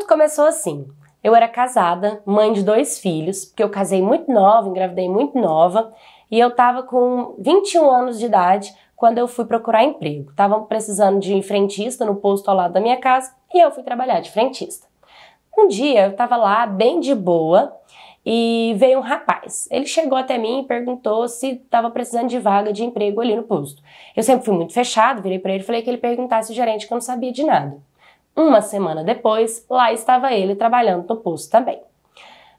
Tudo começou assim. Eu era casada, mãe de dois filhos, porque eu casei muito nova, engravidei muito nova, e eu estava com 21 anos de idade quando eu fui procurar emprego. Estavam precisando de frentista no posto ao lado da minha casa e eu fui trabalhar de frentista. Um dia eu estava lá bem de boa e veio um rapaz. Ele chegou até mim e perguntou se estava precisando de vaga de emprego ali no posto. Eu sempre fui muito fechado, virei para ele e falei que ele perguntasse o gerente que eu não sabia de nada. Uma semana depois, lá estava ele trabalhando no posto também.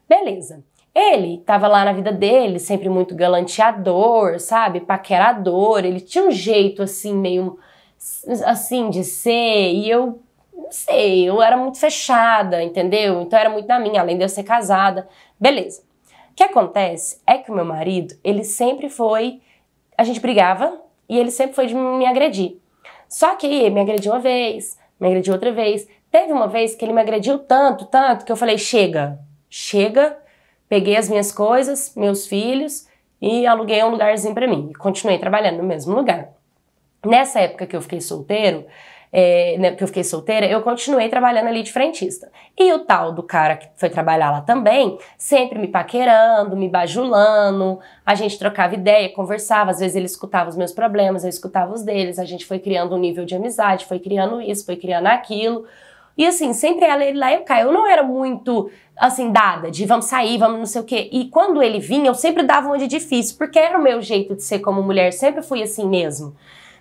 Beleza. Ele estava lá na vida dele, sempre muito galanteador, sabe? Paquerador. Ele tinha um jeito assim, meio assim de ser. E eu não sei, eu era muito fechada, entendeu? Então era muito da minha, além de eu ser casada. Beleza. O que acontece é que o meu marido, ele sempre foi. A gente brigava e ele sempre foi de me agredir. Só que ele me agrediu uma vez, me agrediu outra vez. Teve uma vez que ele me agrediu tanto, tanto, que eu falei: chega, chega, peguei as minhas coisas, meus filhos e aluguei um lugarzinho para mim. E continuei trabalhando no mesmo lugar. Nessa época que eu fiquei solteiro, é, né, que eu fiquei solteira, eu continuei trabalhando ali de frentista. E o tal do cara que foi trabalhar lá também, sempre me paquerando, me bajulando, a gente trocava ideia, conversava, às vezes ele escutava os meus problemas, eu escutava os deles, a gente foi criando um nível de amizade, foi criando isso, foi criando aquilo. E assim, sempre ela, ele lá e eu caio. Eu não era muito, assim, dada de vamos sair, vamos não sei o quê. E quando ele vinha, eu sempre dava um de difícil, porque era o meu jeito de ser como mulher, sempre fui assim mesmo.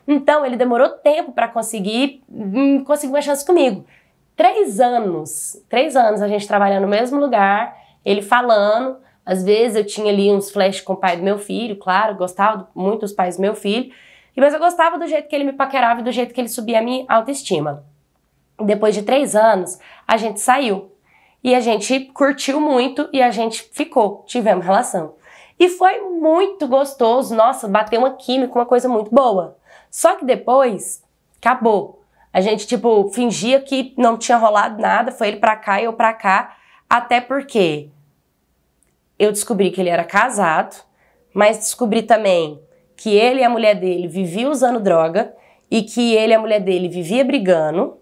Então ele demorou tempo para conseguir, hum, conseguir uma chance comigo. Três anos, três anos a gente trabalhando no mesmo lugar, ele falando. Às vezes eu tinha ali uns flashes com o pai do meu filho, claro, gostava muito dos pais do meu filho, mas eu gostava do jeito que ele me paquerava e do jeito que ele subia a minha autoestima. Depois de três anos, a gente saiu e a gente curtiu muito e a gente ficou, tivemos relação. E foi muito gostoso, nossa, bateu uma química, uma coisa muito boa. Só que depois, acabou. A gente, tipo, fingia que não tinha rolado nada, foi ele pra cá e eu pra cá, até porque eu descobri que ele era casado, mas descobri também que ele e a mulher dele viviam usando droga e que ele e a mulher dele viviam brigando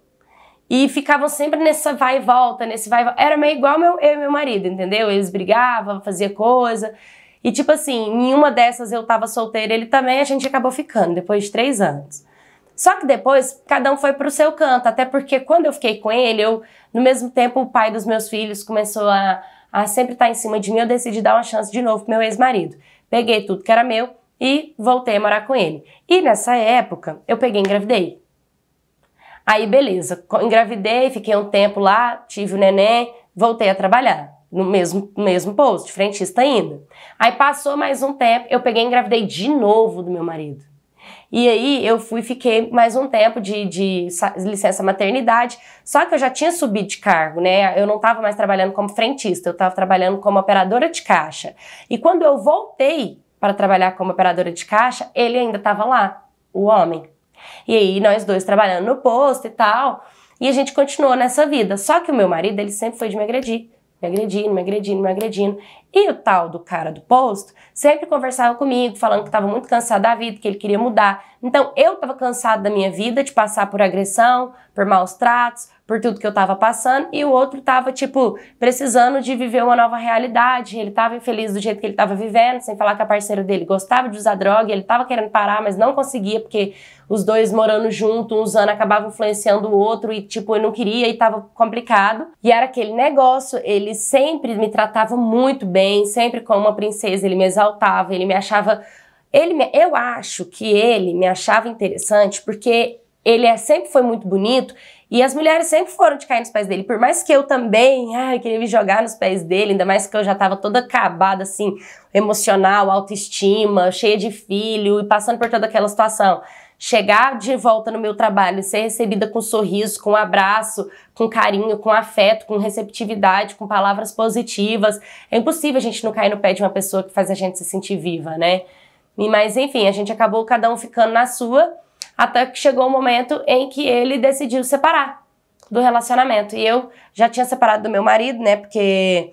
e ficavam sempre nessa vai e volta, nesse vai e volta. Era meio igual meu, eu e meu marido, entendeu? Eles brigavam, fazia coisa, e tipo assim, em uma dessas eu tava solteira, ele também, a gente acabou ficando depois de três anos. Só que depois cada um foi pro seu canto, até porque quando eu fiquei com ele, eu, no mesmo tempo, o pai dos meus filhos começou a, a sempre estar tá em cima de mim, eu decidi dar uma chance de novo pro meu ex-marido. Peguei tudo que era meu e voltei a morar com ele. E nessa época eu peguei e engravidei. Aí beleza, engravidei, fiquei um tempo lá, tive o neném, voltei a trabalhar no mesmo, mesmo posto, frentista ainda. Aí passou mais um tempo, eu peguei e engravidei de novo do meu marido. E aí eu fui, fiquei mais um tempo de, de licença maternidade, só que eu já tinha subido de cargo, né? Eu não estava mais trabalhando como frentista, eu estava trabalhando como operadora de caixa. E quando eu voltei para trabalhar como operadora de caixa, ele ainda estava lá, o homem. E aí nós dois trabalhando no posto e tal, e a gente continuou nessa vida. Só que o meu marido, ele sempre foi de me agredir me agredindo, me agredindo, me agredindo. E o tal do cara do posto sempre conversava comigo, falando que estava muito cansado da vida, que ele queria mudar. Então eu estava cansado da minha vida de passar por agressão, por maus tratos, por tudo que eu tava passando, e o outro tava, tipo, precisando de viver uma nova realidade. Ele tava infeliz do jeito que ele tava vivendo, sem falar que a parceira dele gostava de usar droga, ele tava querendo parar, mas não conseguia, porque os dois morando junto, um usando, acabava influenciando o outro, e, tipo, eu não queria e tava complicado. E era aquele negócio, ele sempre me tratava muito bem, sempre como uma princesa, ele me exaltava, ele me achava. Ele me, eu acho que ele me achava interessante porque ele é, sempre foi muito bonito e as mulheres sempre foram de cair nos pés dele. Por mais que eu também, ai, queria me jogar nos pés dele, ainda mais que eu já tava toda acabada, assim, emocional, autoestima, cheia de filho e passando por toda aquela situação. Chegar de volta no meu trabalho, ser recebida com sorriso, com abraço, com carinho, com afeto, com receptividade, com palavras positivas. É impossível a gente não cair no pé de uma pessoa que faz a gente se sentir viva, né? Mas enfim, a gente acabou cada um ficando na sua até que chegou o momento em que ele decidiu separar do relacionamento. E eu já tinha separado do meu marido, né? Porque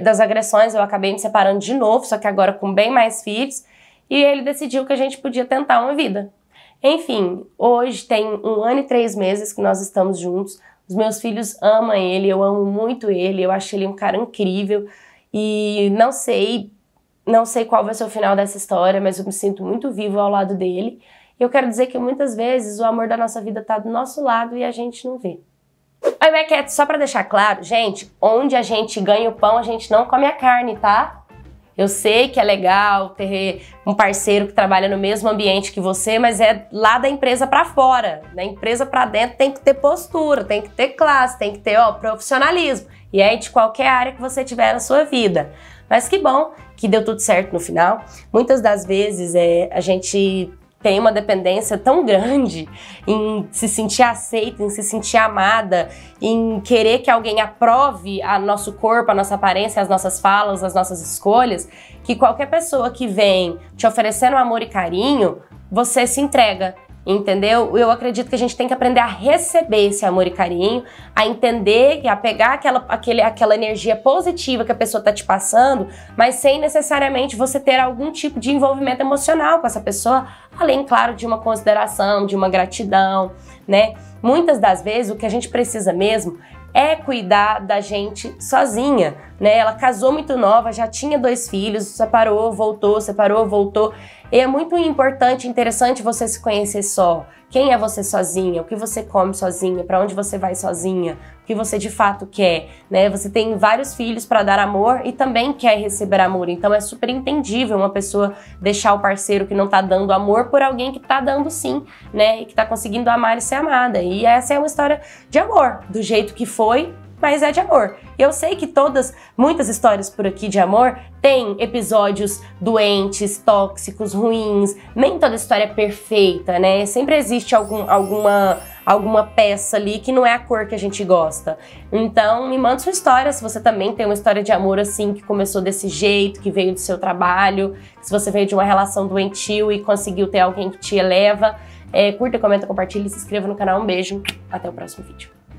das agressões eu acabei me separando de novo, só que agora com bem mais filhos. E ele decidiu que a gente podia tentar uma vida. Enfim, hoje tem um ano e três meses que nós estamos juntos. Os meus filhos amam ele, eu amo muito ele, eu acho ele um cara incrível. E não sei, não sei qual vai ser o final dessa história, mas eu me sinto muito vivo ao lado dele. Eu quero dizer que muitas vezes o amor da nossa vida está do nosso lado e a gente não vê. Oi, Maquete, só para deixar claro, gente, onde a gente ganha o pão, a gente não come a carne, tá? Eu sei que é legal ter um parceiro que trabalha no mesmo ambiente que você, mas é lá da empresa para fora. Da empresa para dentro tem que ter postura, tem que ter classe, tem que ter ó, profissionalismo. E é de qualquer área que você tiver na sua vida. Mas que bom que deu tudo certo no final. Muitas das vezes é, a gente tem uma dependência tão grande em se sentir aceita, em se sentir amada, em querer que alguém aprove a nosso corpo, a nossa aparência, as nossas falas, as nossas escolhas, que qualquer pessoa que vem te oferecendo amor e carinho, você se entrega entendeu? Eu acredito que a gente tem que aprender a receber esse amor e carinho, a entender, e a pegar aquela, aquele, aquela energia positiva que a pessoa está te passando, mas sem necessariamente você ter algum tipo de envolvimento emocional com essa pessoa, além, claro, de uma consideração, de uma gratidão, né? Muitas das vezes o que a gente precisa mesmo é cuidar da gente sozinha, né? Ela casou muito nova, já tinha dois filhos, separou, voltou, separou, voltou. E é muito importante, interessante você se conhecer só. Quem é você sozinha? O que você come sozinha? Para onde você vai sozinha? que você de fato quer, né? Você tem vários filhos para dar amor e também quer receber amor. Então é super entendível uma pessoa deixar o parceiro que não tá dando amor por alguém que tá dando sim, né? E que tá conseguindo amar e ser amada. E essa é uma história de amor, do jeito que foi, mas é de amor. Eu sei que todas, muitas histórias por aqui de amor têm episódios doentes, tóxicos, ruins. Nem toda história é perfeita, né? Sempre existe algum, alguma alguma peça ali que não é a cor que a gente gosta. Então, me manda sua história, se você também tem uma história de amor assim, que começou desse jeito, que veio do seu trabalho, se você veio de uma relação doentio e conseguiu ter alguém que te eleva. É, curta, comenta, compartilha, se inscreva no canal. Um beijo, até o próximo vídeo.